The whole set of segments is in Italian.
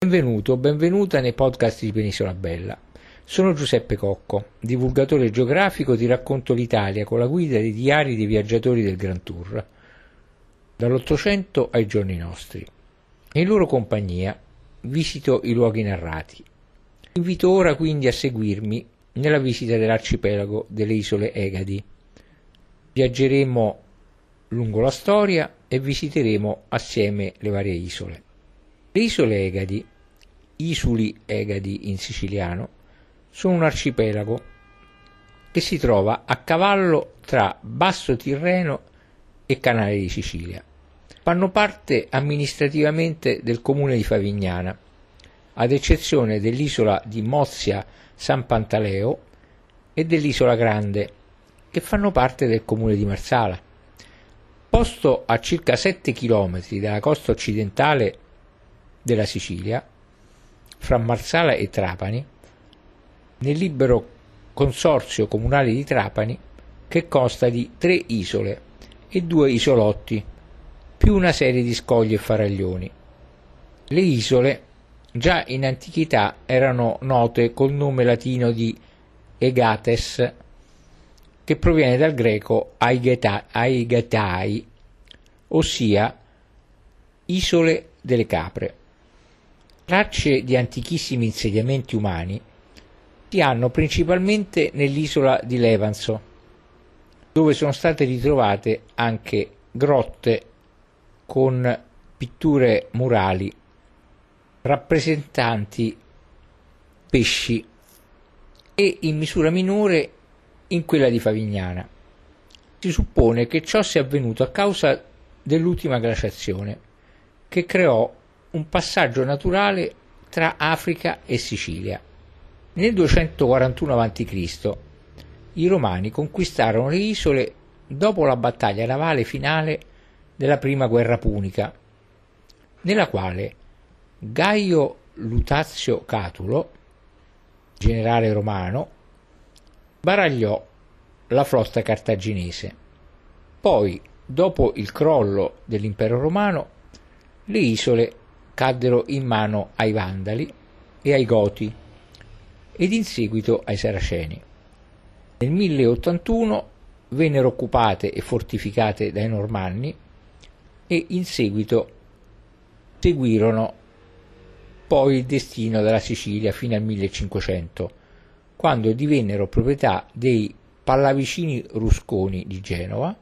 Benvenuto benvenuta nei podcast di Penisola Bella. Sono Giuseppe Cocco, divulgatore geografico, ti racconto l'Italia con la guida dei diari dei viaggiatori del Grand Tour, dall'Ottocento ai giorni nostri. In loro compagnia visito i luoghi narrati. Invito ora quindi a seguirmi nella visita dell'arcipelago delle isole Egadi. Viaggeremo lungo la storia e visiteremo assieme le varie isole. Le Isole Egadi, Isuli Egadi in siciliano, sono un arcipelago che si trova a cavallo tra Basso Tirreno e Canale di Sicilia. Fanno parte amministrativamente del comune di Favignana, ad eccezione dell'isola di Mozia San Pantaleo e dell'isola Grande, che fanno parte del comune di Marsala. Posto a circa 7 km dalla costa occidentale della Sicilia, fra Marsala e Trapani, nel libero consorzio comunale di Trapani che consta di tre isole e due isolotti, più una serie di scogli e faraglioni. Le isole già in antichità erano note col nome latino di Egates, che proviene dal greco aigetai, ossia isole delle capre. Tracce di antichissimi insediamenti umani si hanno principalmente nell'isola di Levanzo, dove sono state ritrovate anche grotte con pitture murali rappresentanti pesci e in misura minore in quella di Favignana. Si suppone che ciò sia avvenuto a causa dell'ultima glaciazione, che creò un passaggio naturale tra Africa e Sicilia. Nel 241 a.C. i Romani conquistarono le isole dopo la battaglia navale finale della prima guerra punica, nella quale Gaio Lutazio Catulo, generale romano, baragliò la flotta cartaginese. Poi, dopo il crollo dell'impero romano, le isole caddero in mano ai Vandali e ai Goti ed in seguito ai Saraceni. Nel 1081 vennero occupate e fortificate dai Normanni e in seguito seguirono poi il destino della Sicilia fino al 1500, quando divennero proprietà dei Pallavicini Rusconi di Genova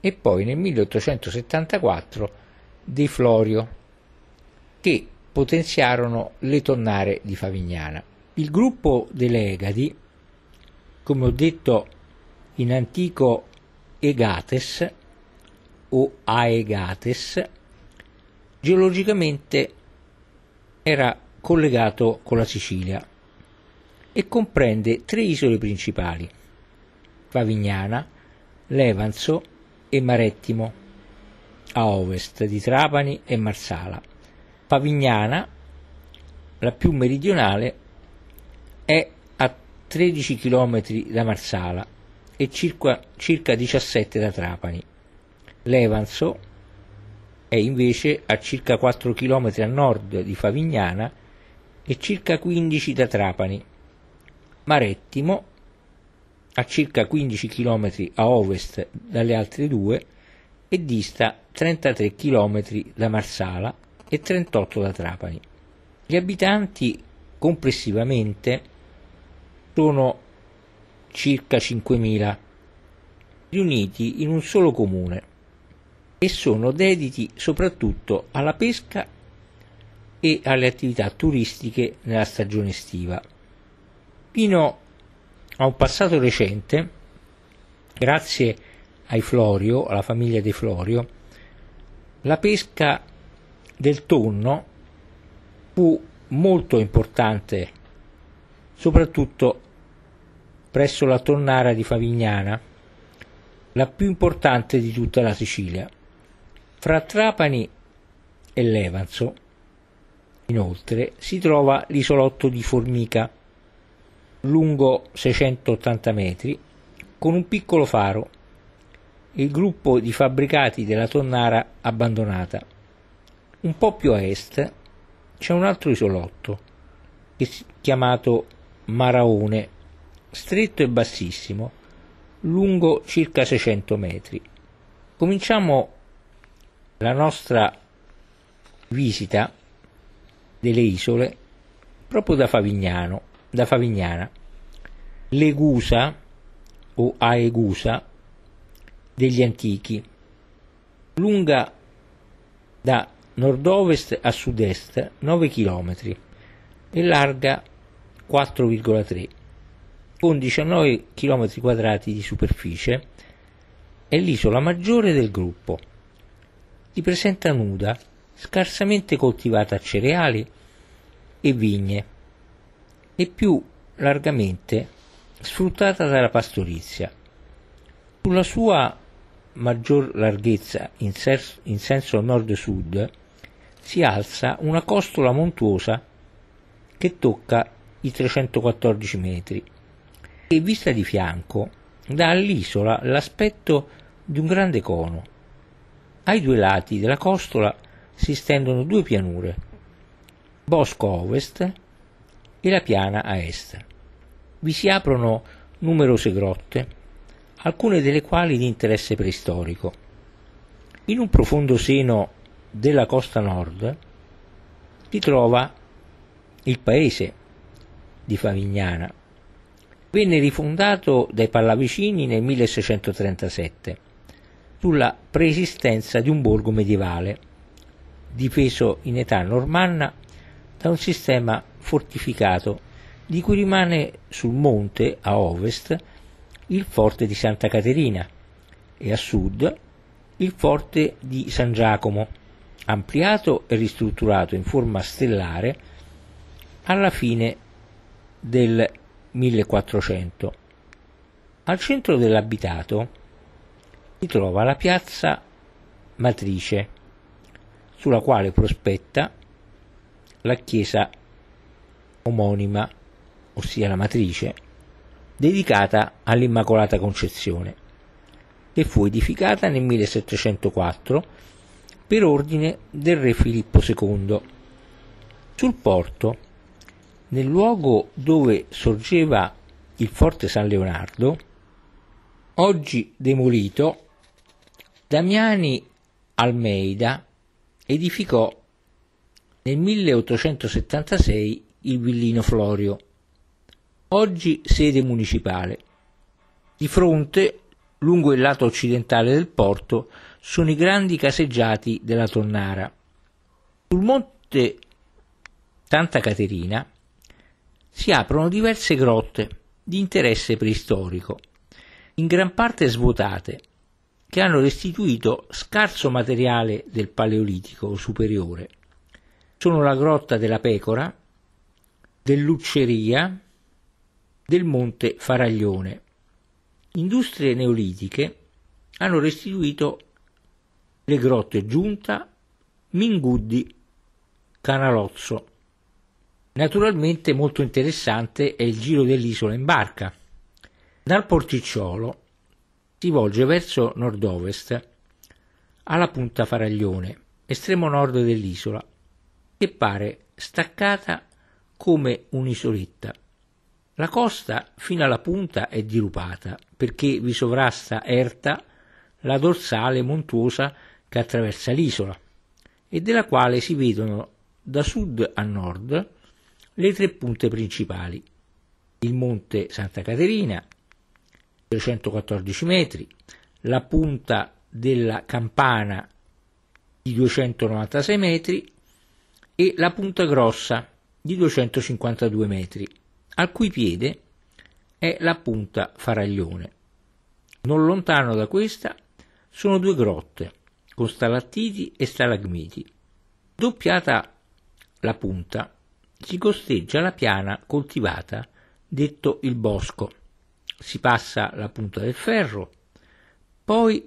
e poi nel 1874 dei Florio che potenziarono le tonnare di Favignana. Il gruppo delle Egadi, come ho detto in antico Egates o Aegates, geologicamente era collegato con la Sicilia e comprende tre isole principali, Favignana, Levanzo e Marettimo, a ovest di Trapani e Marsala Pavignana, la più meridionale, è a 13 km da Marsala e circa, circa 17 da Trapani. Levanzo è invece a circa 4 km a nord di Favignana e circa 15 da Trapani. Marettimo a circa 15 km a ovest dalle altre due e dista 33 km da Marsala e 38 da Trapani. Gli abitanti complessivamente sono circa 5.000, riuniti in un solo comune e sono dediti soprattutto alla pesca e alle attività turistiche nella stagione estiva. Fino a un passato recente, grazie ai Florio, alla famiglia dei Florio, la pesca del tonno fu molto importante, soprattutto presso la tonnara di Favignana, la più importante di tutta la Sicilia. Fra Trapani e Levanzo, inoltre, si trova l'isolotto di Formica, lungo 680 metri, con un piccolo faro, il gruppo di fabbricati della tonnara abbandonata. Un po' più a est c'è un altro isolotto, chiamato Maraone, stretto e bassissimo, lungo circa 600 metri. Cominciamo la nostra visita delle isole proprio da Favignano, da Favignana. Legusa o Aegusa degli antichi, lunga da nord-ovest a sud-est 9 km e larga 4,3 con 19 km quadrati di superficie è l'isola maggiore del gruppo. Si presenta nuda, scarsamente coltivata a cereali e vigne e più largamente sfruttata dalla pastorizia. Sulla sua maggior larghezza in, senso nord-sud si alza una costola montuosa che tocca i 314 metri e vista di fianco dà all'isola l'aspetto di un grande cono. Ai due lati della costola si stendono due pianure, bosco a ovest e la piana a est. Vi si aprono numerose grotte, alcune delle quali di interesse preistorico. In un profondo seno della costa nord si trova il paese di Favignana. Venne rifondato dai Pallavicini nel 1637 sulla preesistenza di un borgo medievale, difeso in età normanna da un sistema fortificato di cui rimane sul monte a ovest il forte di Santa Caterina e a sud il forte di San Giacomo ampliato e ristrutturato in forma stellare alla fine del 1400. Al centro dell'abitato si trova la piazza matrice, sulla quale prospetta la chiesa omonima, ossia la matrice, dedicata all'Immacolata Concezione, che fu edificata nel 1704 per ordine del re Filippo II. Sul porto, nel luogo dove sorgeva il forte San Leonardo, oggi demolito, Damiani Almeida edificò nel 1876 il Villino Florio, oggi sede municipale. Di fronte, lungo il lato occidentale del porto, sono i grandi caseggiati della Tonnara. Sul monte Santa Caterina si aprono diverse grotte di interesse preistorico, in gran parte svuotate, che hanno restituito scarso materiale del Paleolitico superiore. Sono la grotta della Pecora, dell'Ucceria, del Monte Faraglione. Industrie neolitiche hanno restituito le grotte Giunta, Minguddi, Canalozzo. Naturalmente molto interessante è il giro dell'isola in barca. Dal porticciolo si volge verso nord-ovest alla punta Faraglione, estremo nord dell'isola, che pare staccata come un'isoletta. La costa fino alla punta è dirupata perché vi sovrasta erta la dorsale montuosa che attraversa l'isola e della quale si vedono da sud a nord le tre punte principali, il monte Santa Caterina, 214 metri, la punta della campana di 296 metri e la punta grossa di 252 metri, al cui piede è la punta Faraglione. Non lontano da questa sono due grotte, con stalattiti e stalagmiti. Doppiata la punta si costeggia la piana coltivata, detto il bosco. Si passa la punta del ferro, poi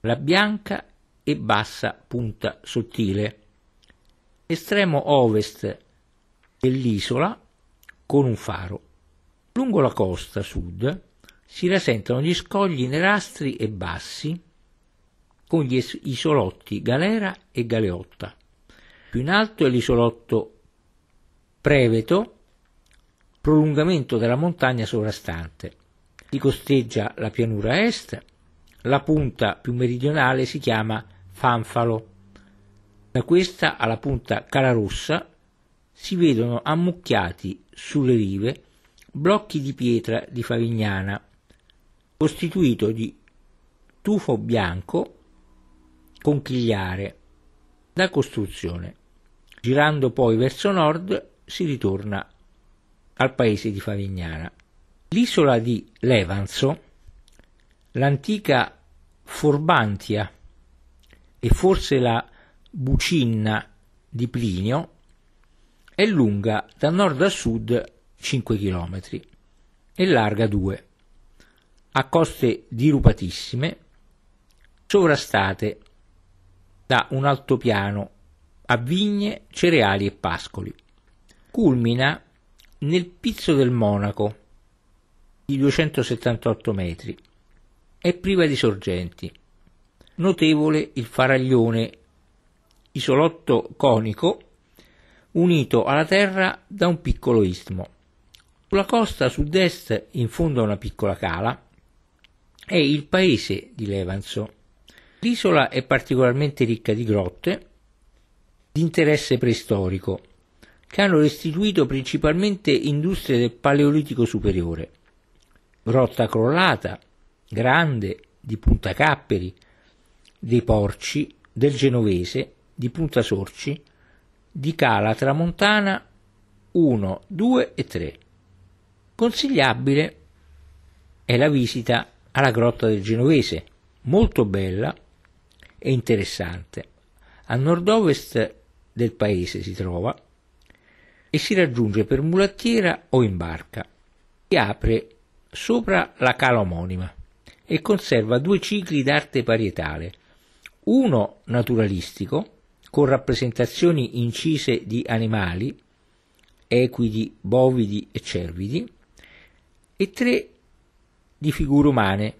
la bianca e bassa punta sottile. Estremo ovest dell'isola con un faro. Lungo la costa sud si rasentano gli scogli nerastri e bassi con gli isolotti Galera e Galeotta. Più in alto è l'isolotto Preveto, prolungamento della montagna sovrastante. Si costeggia la pianura est, la punta più meridionale si chiama Fanfalo. Da questa alla punta Calarossa si vedono ammucchiati sulle rive blocchi di pietra di Favignana, costituito di tufo bianco Conchigliare da Costruzione. Girando poi verso nord si ritorna al paese di Favignana. L'isola di Levanzo, l'antica Forbantia e forse la Bucinna di Plinio, è lunga da nord a sud 5 km e larga 2, a coste dirupatissime, sovrastate da un altopiano a vigne, cereali e pascoli. Culmina nel Pizzo del Monaco di 278 metri. È priva di sorgenti. Notevole il faraglione isolotto conico unito alla terra da un piccolo istmo. Sulla costa sud-est, in fondo a una piccola cala, è il paese di Levanzo, L'isola è particolarmente ricca di grotte di interesse preistorico, che hanno restituito principalmente industrie del Paleolitico superiore. Grotta crollata, grande, di Punta Capperi, dei Porci, del Genovese, di Punta Sorci, di Cala Tramontana 1, 2 e 3. Consigliabile è la visita alla grotta del Genovese, molto bella e interessante. A nord-ovest del paese si trova e si raggiunge per mulattiera o in barca. Si apre sopra la cala omonima e conserva due cicli d'arte parietale, uno naturalistico, con rappresentazioni incise di animali, equidi, bovidi e cervidi, e tre di figure umane,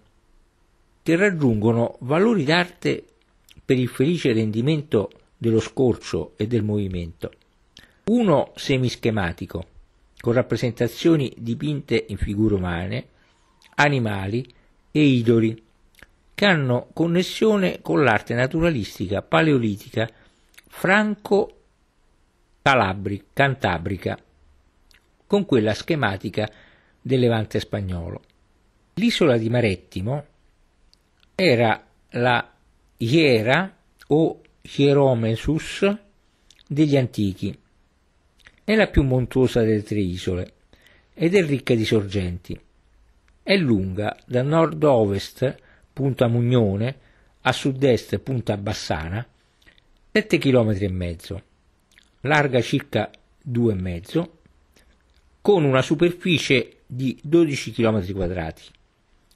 che raggiungono valori d'arte per il felice rendimento dello scorcio e del movimento. Uno semischematico, con rappresentazioni dipinte in figure umane, animali e idoli, che hanno connessione con l'arte naturalistica paleolitica franco-cantabrica, con quella schematica del Levante spagnolo. L'isola di Marettimo era la Hiera o Hieromesus degli antichi. È la più montuosa delle tre isole ed è ricca di sorgenti. È lunga da nord-ovest, punta Mugnone, a sud-est, punta Bassana, 7 km e mezzo, larga circa e mezzo, con una superficie di 12 km quadrati.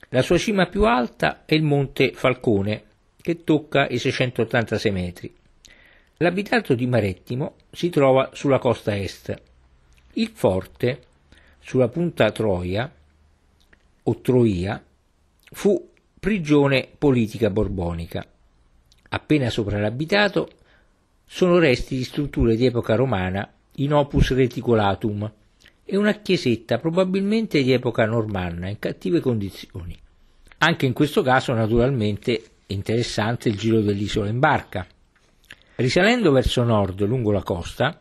La sua cima più alta è il monte Falcone, che tocca i 686 metri. L'abitato di Marettimo si trova sulla costa est. Il forte, sulla punta Troia o Troia, fu prigione politica borbonica. Appena sopra l'abitato sono resti di strutture di epoca romana in opus reticolatum e una chiesetta probabilmente di epoca normanna in cattive condizioni. Anche in questo caso naturalmente interessante il giro dell'isola in barca. Risalendo verso nord lungo la costa,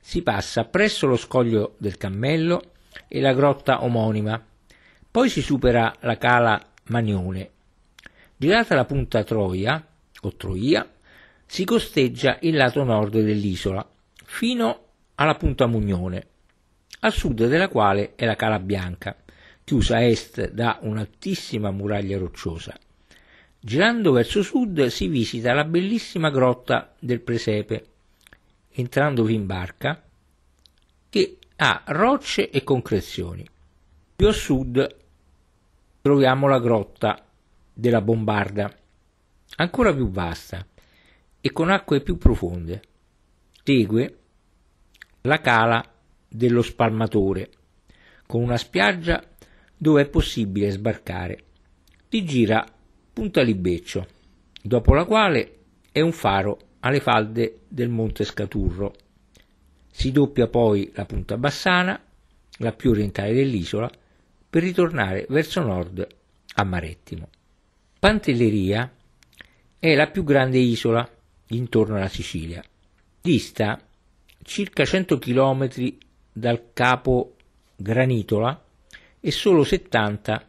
si passa presso lo scoglio del Cammello e la grotta omonima, poi si supera la cala Manione. Girata la punta Troia, o Troia, si costeggia il lato nord dell'isola, fino alla punta Mugnone, a sud della quale è la cala Bianca, chiusa a est da un'altissima muraglia rocciosa. Girando verso sud si visita la bellissima grotta del Presepe, entrandovi in barca, che ha rocce e concrezioni. Più a sud troviamo la grotta della Bombarda, ancora più vasta e con acque più profonde. Segue la cala dello spalmatore, con una spiaggia dove è possibile sbarcare. Si gira Punta Libeccio, dopo la quale è un faro alle falde del Monte Scaturro. Si doppia poi la Punta Bassana, la più orientale dell'isola, per ritornare verso nord a Marettimo. Pantelleria è la più grande isola intorno alla Sicilia. Dista circa 100 km dal capo Granitola e solo 70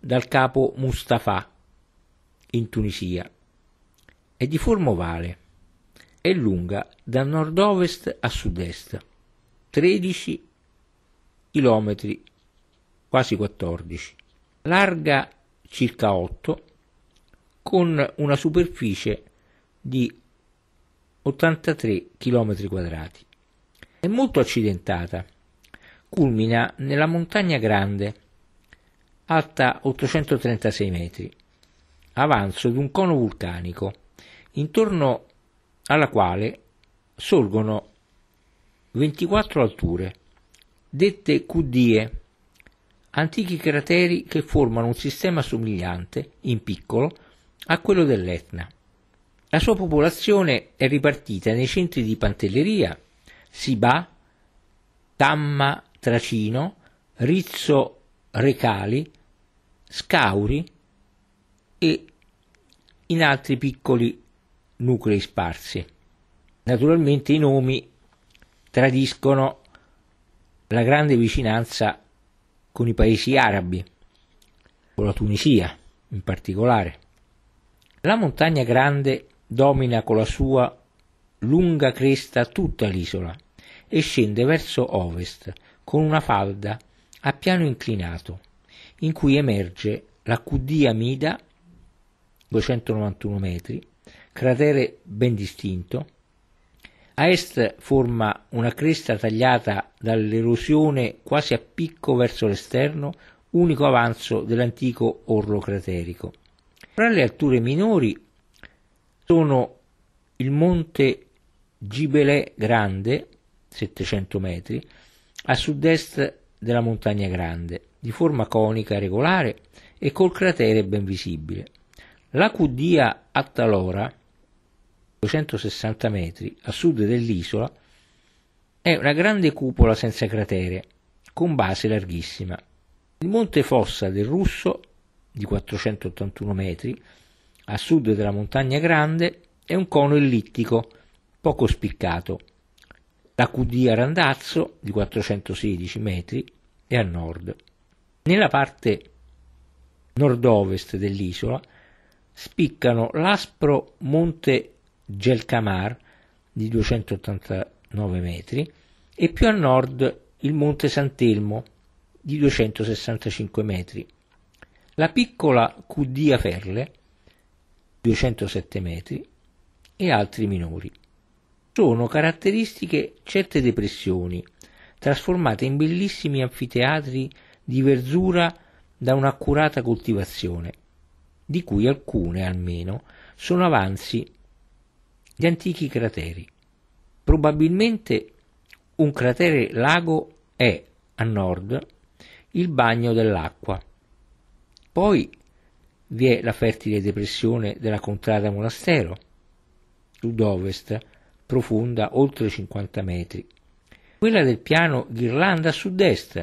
dal capo Mustafa, in Tunisia. È di forma ovale. È lunga da nord-ovest a sud-est, 13 km, quasi 14, larga circa 8, con una superficie di 83 km quadrati. È molto accidentata. Culmina nella montagna grande, alta 836 metri, avanzo di un cono vulcanico, intorno alla quale sorgono 24 alture, dette Qdie, antichi crateri che formano un sistema somigliante, in piccolo, a quello dell'Etna. La sua popolazione è ripartita nei centri di Pantelleria, Siba, Tamma Tracino, Rizzo Recali, Scauri, e in altri piccoli nuclei sparsi. Naturalmente i nomi tradiscono la grande vicinanza con i paesi arabi, con la Tunisia in particolare. La montagna grande domina con la sua lunga cresta tutta l'isola e scende verso ovest con una falda a piano inclinato in cui emerge la Quddia Mida 291 metri, cratere ben distinto. A est forma una cresta tagliata dall'erosione quasi a picco verso l'esterno, unico avanzo dell'antico orlo craterico. Tra le alture minori sono il monte Gibelè Grande, 700 metri, a sud-est della montagna Grande, di forma conica regolare e col cratere ben visibile. La a Attalora, 260 metri a sud dell'isola, è una grande cupola senza cratere, con base larghissima. Il monte Fossa del Russo, di 481 metri, a sud della montagna grande, è un cono ellittico, poco spiccato. La QD Randazzo, di 416 metri, è a nord. Nella parte nord-ovest dell'isola spiccano l'aspro monte Gelcamar di 289 metri e più a nord il monte Sant'Elmo di 265 metri, la piccola Cudia Ferle 207 metri e altri minori. Sono caratteristiche certe depressioni, trasformate in bellissimi anfiteatri di verzura da un'accurata coltivazione di cui alcune almeno sono avanzi di antichi crateri. Probabilmente un cratere lago è, a nord, il bagno dell'acqua. Poi vi è la fertile depressione della contrada monastero, sud-ovest, profonda oltre 50 metri, quella del piano d'Irlanda a sud-est,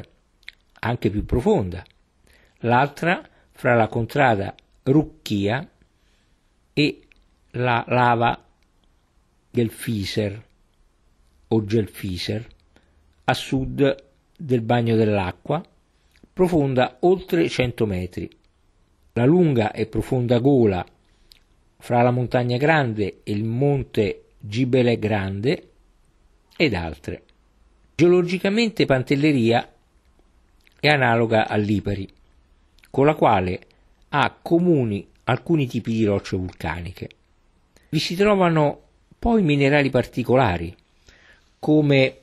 anche più profonda, l'altra fra la contrada Rucchia e la lava del Fiser o Gelfiser a sud del bagno dell'acqua, profonda oltre 100 metri. La lunga e profonda gola fra la montagna grande e il monte Gibele Grande ed altre. Geologicamente Pantelleria è analoga all'Ipari, con la quale ha comuni alcuni tipi di rocce vulcaniche. Vi si trovano poi minerali particolari come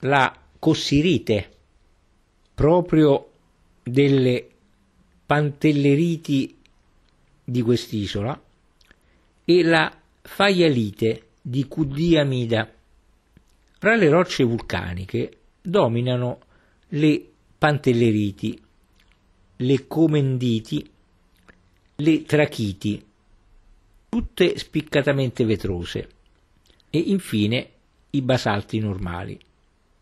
la cossirite, proprio delle pantelleriti di quest'isola, e la faialite di Cudiamida. Tra le rocce vulcaniche dominano le pantelleriti le Comenditi, le Trachiti, tutte spiccatamente vetrose, e infine i basalti normali.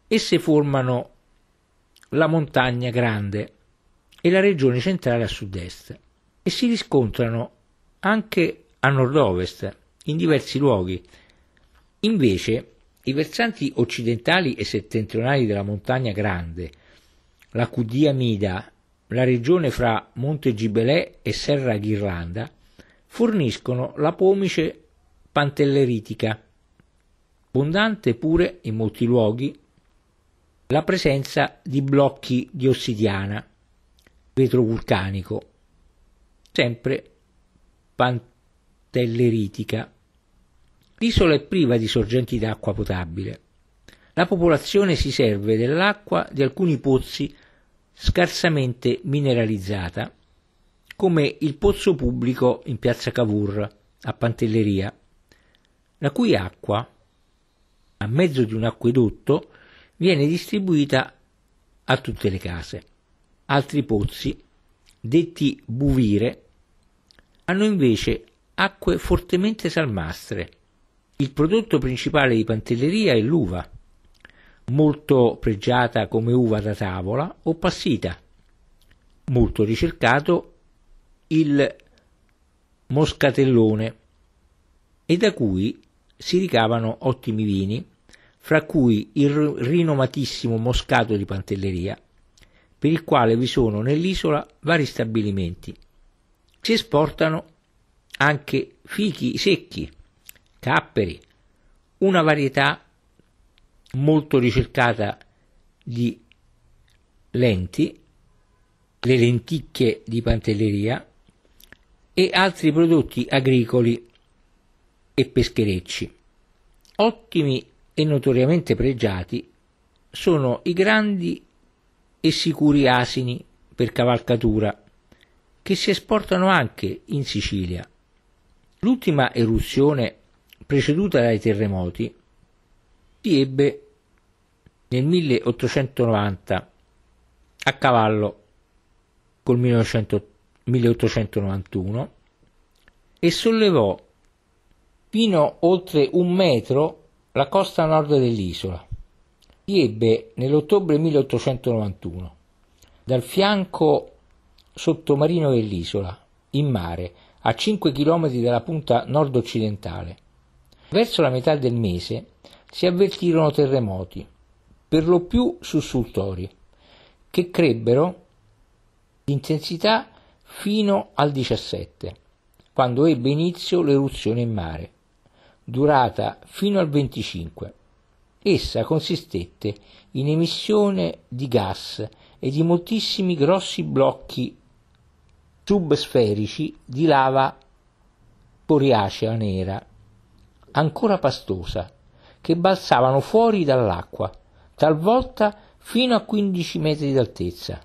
Esse formano la montagna grande e la regione centrale a sud-est e si riscontrano anche a nord-ovest in diversi luoghi. Invece i versanti occidentali e settentrionali della montagna grande, la Cudia Mida la regione fra Monte Gibelè e Serra Ghirlanda, forniscono la pomice pantelleritica, abbondante pure in molti luoghi la presenza di blocchi di ossidiana, vetro vulcanico, sempre pantelleritica. L'isola è priva di sorgenti d'acqua potabile. La popolazione si serve dell'acqua di alcuni pozzi scarsamente mineralizzata, come il pozzo pubblico in piazza Cavour a Pantelleria, la cui acqua, a mezzo di un acquedotto, viene distribuita a tutte le case. Altri pozzi, detti buvire, hanno invece acque fortemente salmastre. Il prodotto principale di Pantelleria è l'uva, molto pregiata come uva da tavola o passita. Molto ricercato il moscatellone e da cui si ricavano ottimi vini, fra cui il rinomatissimo moscato di Pantelleria, per il quale vi sono nell'isola vari stabilimenti. Si esportano anche fichi secchi, capperi, una varietà molto ricercata di lenti, le lenticchie di Pantelleria e altri prodotti agricoli e pescherecci. Ottimi e notoriamente pregiati sono i grandi e sicuri asini per cavalcatura che si esportano anche in Sicilia. L'ultima eruzione preceduta dai terremoti Totti ebbe nel 1890 a cavallo col 1891 e sollevò fino oltre un metro la costa nord dell'isola. Li ebbe nell'ottobre 1891 dal fianco sottomarino dell'isola, in mare, a 5 km dalla punta nord-occidentale. Verso la metà del mese si avvertirono terremoti, per lo più sussultori, che crebbero di intensità fino al 17, quando ebbe inizio l'eruzione in mare, durata fino al 25. Essa consistette in emissione di gas e di moltissimi grossi blocchi subsferici di lava coriacea nera, ancora pastosa, che balzavano fuori dall'acqua, talvolta fino a 15 metri d'altezza.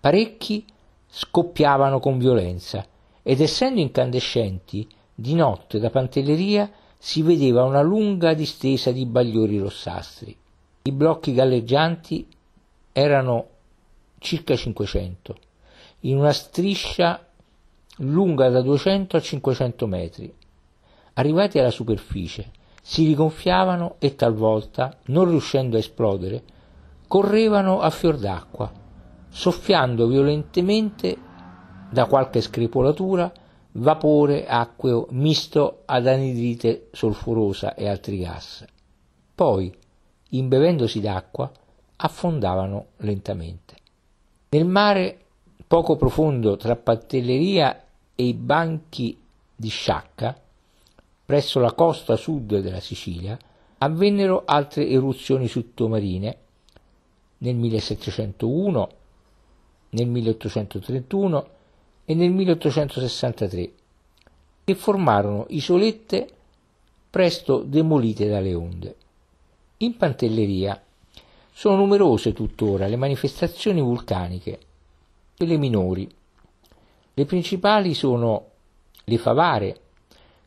Parecchi scoppiavano con violenza ed essendo incandescenti, di notte da Pantelleria si vedeva una lunga distesa di bagliori rossastri. I blocchi galleggianti erano circa 500, in una striscia lunga da 200 a 500 metri. Arrivati alla superficie, si rigonfiavano e talvolta, non riuscendo a esplodere, correvano a fior d'acqua, soffiando violentemente da qualche screpolatura vapore acqueo misto ad anidrite solforosa e altri gas. Poi, imbevendosi d'acqua, affondavano lentamente. Nel mare poco profondo tra Pantelleria e i banchi di Sciacca presso la costa sud della Sicilia, avvennero altre eruzioni sottomarine nel 1701, nel 1831 e nel 1863, che formarono isolette presto demolite dalle onde. In Pantelleria sono numerose tuttora le manifestazioni vulcaniche, e le minori. Le principali sono le favare,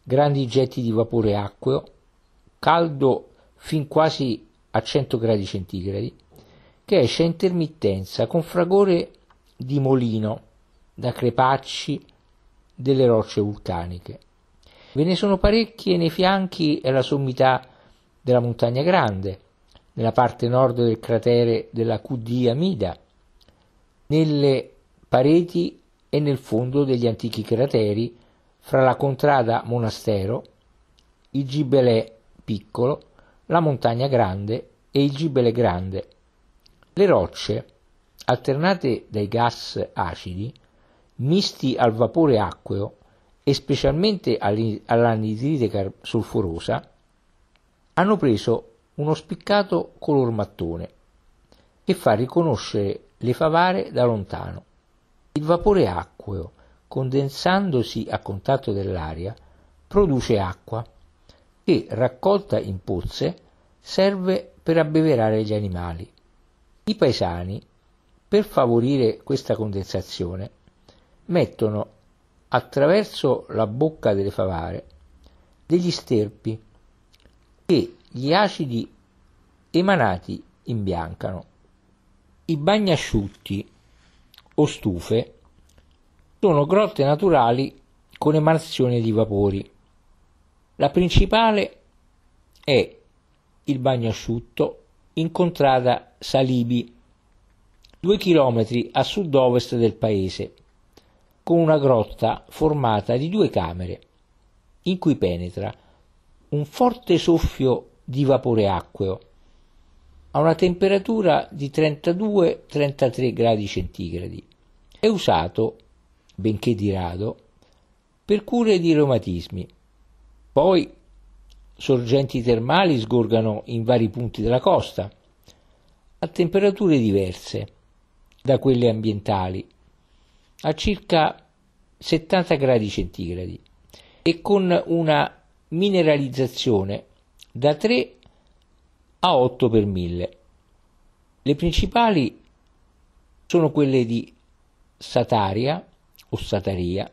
grandi getti di vapore acqueo, caldo fin quasi a 100 gradi centigradi, che esce a intermittenza con fragore di molino da crepacci delle rocce vulcaniche. Ve ne sono parecchie nei fianchi e alla sommità della montagna grande, nella parte nord del cratere della QD Amida, nelle pareti e nel fondo degli antichi crateri fra la contrada Monastero, il Gibelè Piccolo, la Montagna Grande e il Gibelè Grande. Le rocce, alternate dai gas acidi, misti al vapore acqueo e specialmente all'anidride solforosa, hanno preso uno spiccato color mattone che fa riconoscere le favare da lontano. Il vapore acqueo condensandosi a contatto dell'aria, produce acqua che, raccolta in pozze, serve per abbeverare gli animali. I paesani, per favorire questa condensazione, mettono attraverso la bocca delle favare degli sterpi che gli acidi emanati imbiancano. I bagnasciutti o stufe sono grotte naturali con emansione di vapori. La principale è il bagno asciutto in contrada Salibi, due chilometri a sud-ovest del paese, con una grotta formata di due camere, in cui penetra un forte soffio di vapore acqueo a una temperatura di 32-33 gradi centigradi. È usato benché di rado, per cure di reumatismi. Poi sorgenti termali sgorgano in vari punti della costa, a temperature diverse da quelle ambientali, a circa 70 gradi centigradi e con una mineralizzazione da 3 a 8 per mille. Le principali sono quelle di Sataria, Ossataria,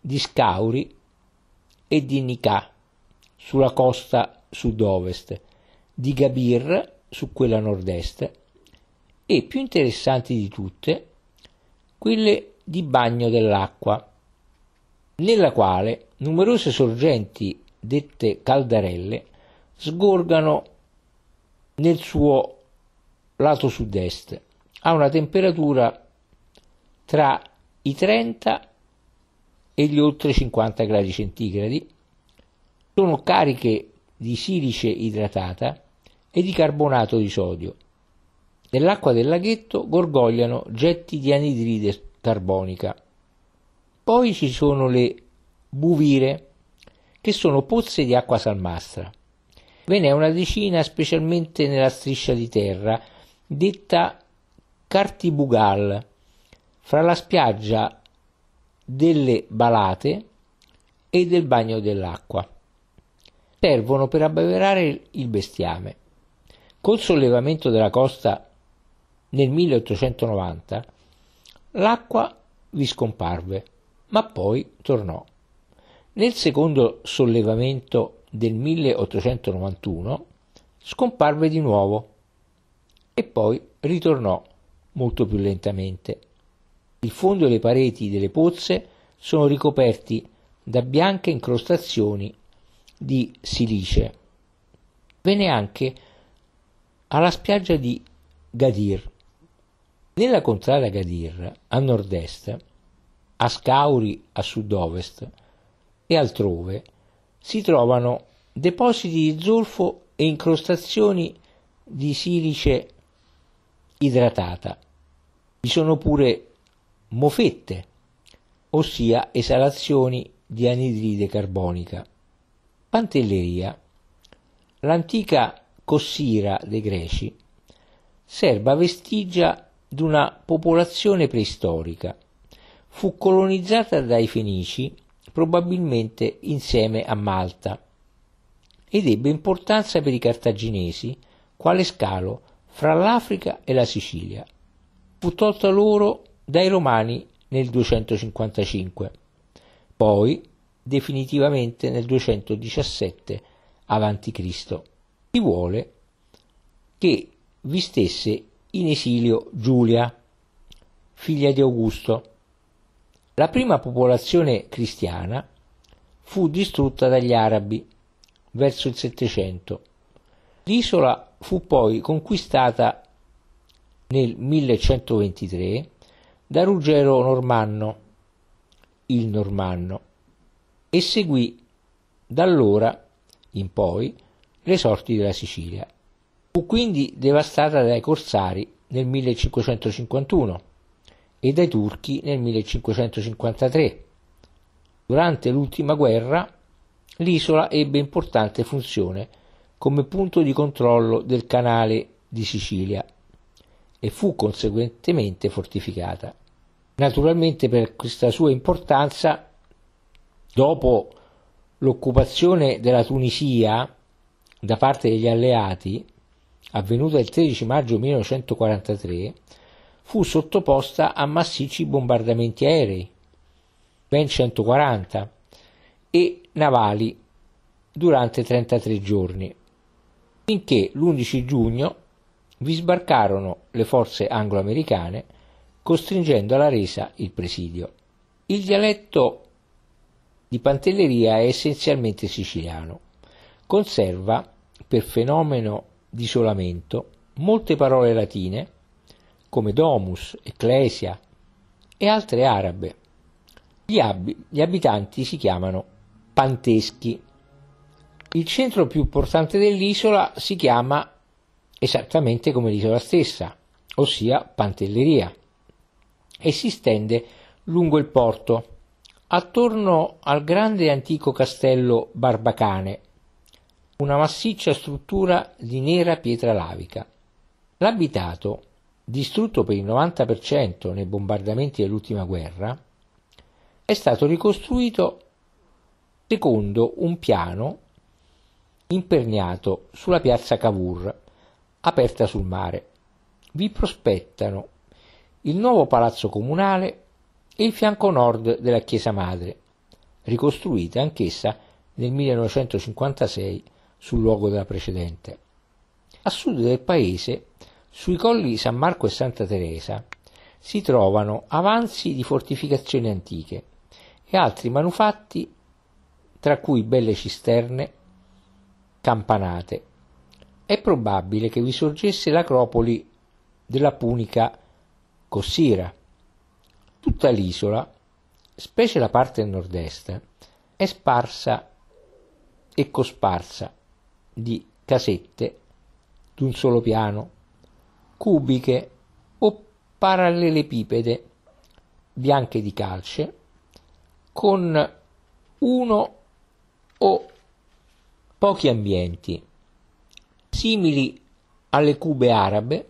di Scauri e di Nicà sulla costa sud-ovest, di Gabir su quella nord-est e più interessanti di tutte quelle di bagno dell'acqua, nella quale numerose sorgenti dette caldarelle sgorgano nel suo lato sud-est a una temperatura tra i 30 e gli oltre 50 gradi centigradi, sono cariche di silice idratata e di carbonato di sodio. Nell'acqua del laghetto gorgogliano getti di anidride carbonica. Poi ci sono le buvire, che sono pozze di acqua salmastra. Ve n'è una decina specialmente nella striscia di terra, detta Cartibugal, fra la spiaggia delle Balate e del bagno dell'acqua. Servono per abbeverare il bestiame. Col sollevamento della costa nel 1890 l'acqua vi scomparve, ma poi tornò. Nel secondo sollevamento del 1891 scomparve di nuovo e poi ritornò molto più lentamente. Il fondo e le pareti delle pozze sono ricoperti da bianche incrostazioni di silice. Venne anche alla spiaggia di Gadir. Nella contrada Gadir, a nord-est, a Scauri a sud-ovest e altrove, si trovano depositi di zolfo e incrostazioni di silice idratata. Vi sono pure mofette, ossia esalazioni di anidride carbonica. Pantelleria. L'antica cossira dei greci serba vestigia di una popolazione preistorica. Fu colonizzata dai Fenici, probabilmente insieme a Malta, ed ebbe importanza per i cartaginesi quale scalo fra l'Africa e la Sicilia. Fu tolta loro dai Romani nel 255, poi definitivamente nel 217 avanti Cristo. Si vuole che vi stesse in esilio Giulia, figlia di Augusto. La prima popolazione cristiana fu distrutta dagli arabi verso il 700. L'isola fu poi conquistata nel 1123 da Ruggero Normanno, il Normanno, e seguì da allora in poi le sorti della Sicilia. Fu quindi devastata dai corsari nel 1551 e dai turchi nel 1553. Durante l'ultima guerra l'isola ebbe importante funzione come punto di controllo del canale di Sicilia e fu conseguentemente fortificata. Naturalmente per questa sua importanza, dopo l'occupazione della Tunisia da parte degli alleati, avvenuta il 13 maggio 1943, fu sottoposta a massicci bombardamenti aerei, ben 140, e navali durante 33 giorni, finché l'11 giugno vi sbarcarono le forze anglo-americane costringendo alla resa il presidio. Il dialetto di Pantelleria è essenzialmente siciliano. Conserva, per fenomeno di isolamento, molte parole latine, come domus, ecclesia e altre arabe. Gli, ab- gli abitanti si chiamano panteschi. Il centro più importante dell'isola si chiama esattamente come l'isola stessa, ossia Pantelleria e si stende lungo il porto, attorno al grande e antico castello Barbacane, una massiccia struttura di nera pietra lavica. L'abitato, distrutto per il 90% nei bombardamenti dell'ultima guerra, è stato ricostruito secondo un piano imperniato sulla piazza Cavour, aperta sul mare. Vi prospettano il nuovo palazzo comunale e il fianco nord della chiesa madre, ricostruita anch'essa nel 1956 sul luogo della precedente. A sud del paese, sui colli San Marco e Santa Teresa, si trovano avanzi di fortificazioni antiche e altri manufatti, tra cui belle cisterne campanate. È probabile che vi sorgesse l'acropoli della Punica Cossira. Tutta l'isola, specie la parte nord-est, è sparsa e cosparsa di casette d'un solo piano, cubiche o parallelepipede, bianche di calce, con uno o pochi ambienti, simili alle cube arabe,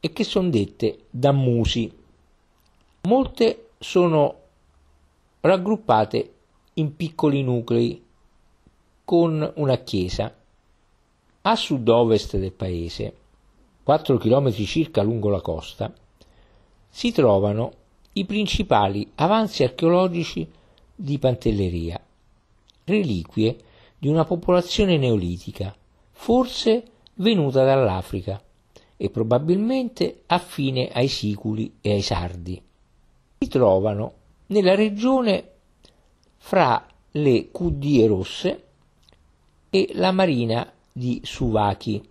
e che sono dette da musi. Molte sono raggruppate in piccoli nuclei con una chiesa. A sud-ovest del paese, 4 km circa lungo la costa, si trovano i principali avanzi archeologici di Pantelleria, reliquie di una popolazione neolitica, forse venuta dall'Africa e probabilmente affine ai siculi e ai sardi. Si trovano nella regione fra le Cudie rosse e la marina di Suvachi,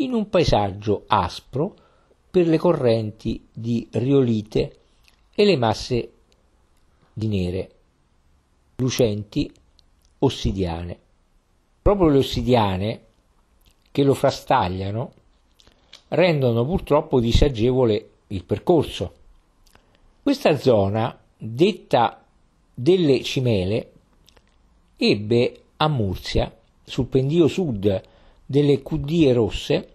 in un paesaggio aspro per le correnti di riolite e le masse di nere, lucenti ossidiane. Proprio le ossidiane che lo frastagliano rendono purtroppo disagevole il percorso. Questa zona, detta delle Cimele, ebbe a Murcia, sul pendio sud delle Cudie Rosse,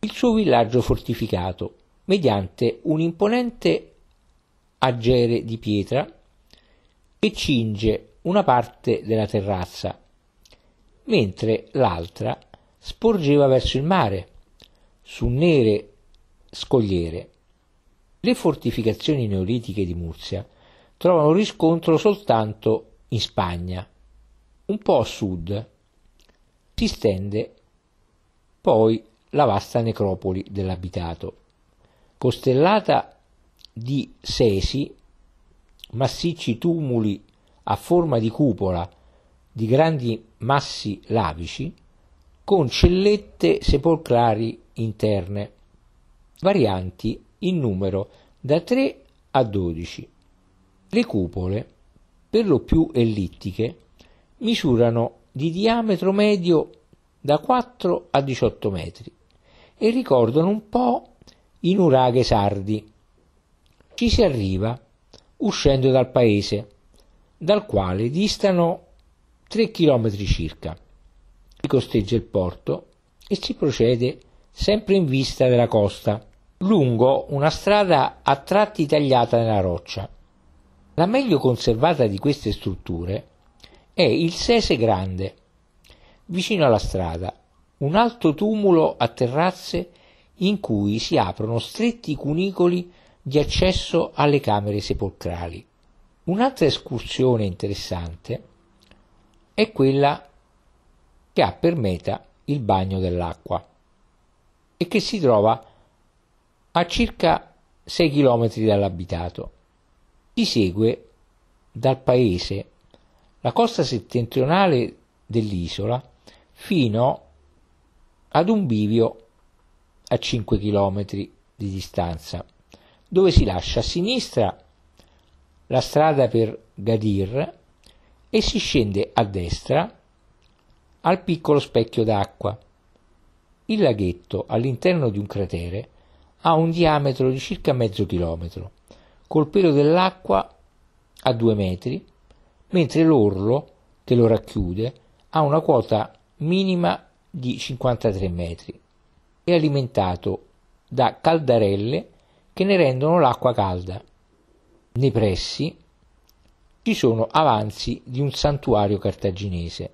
il suo villaggio fortificato mediante un imponente agere di pietra che cinge una parte della terrazza, mentre l'altra sporgeva verso il mare su nere scogliere. Le fortificazioni neolitiche di Murcia trovano riscontro soltanto in Spagna. Un po' a sud si stende poi la vasta necropoli dell'abitato, costellata di sesi, massicci tumuli a forma di cupola di grandi massi lavici, con cellette sepolcrali interne, varianti in numero da 3 a 12. Le cupole, per lo più ellittiche, misurano di diametro medio da 4 a 18 metri e ricordano un po' i nuraghe sardi. Ci si arriva uscendo dal paese, dal quale distano 3 km circa. Si costeggia il porto e si procede sempre in vista della costa, lungo una strada a tratti tagliata nella roccia. La meglio conservata di queste strutture è il Sese Grande, vicino alla strada, un alto tumulo a terrazze in cui si aprono stretti cunicoli di accesso alle camere sepolcrali. Un'altra escursione interessante è quella che ha per meta il bagno dell'acqua e che si trova a circa 6 km dall'abitato. Si segue dal paese la costa settentrionale dell'isola fino ad un bivio a 5 km di distanza, dove si lascia a sinistra la strada per Gadir e si scende a destra al piccolo specchio d'acqua il laghetto, all'interno di un cratere, ha un diametro di circa mezzo chilometro, col pelo dell'acqua a due metri, mentre l'orlo che lo racchiude ha una quota minima di 53 metri. È alimentato da caldarelle che ne rendono l'acqua calda. Nei pressi ci sono avanzi di un santuario cartaginese.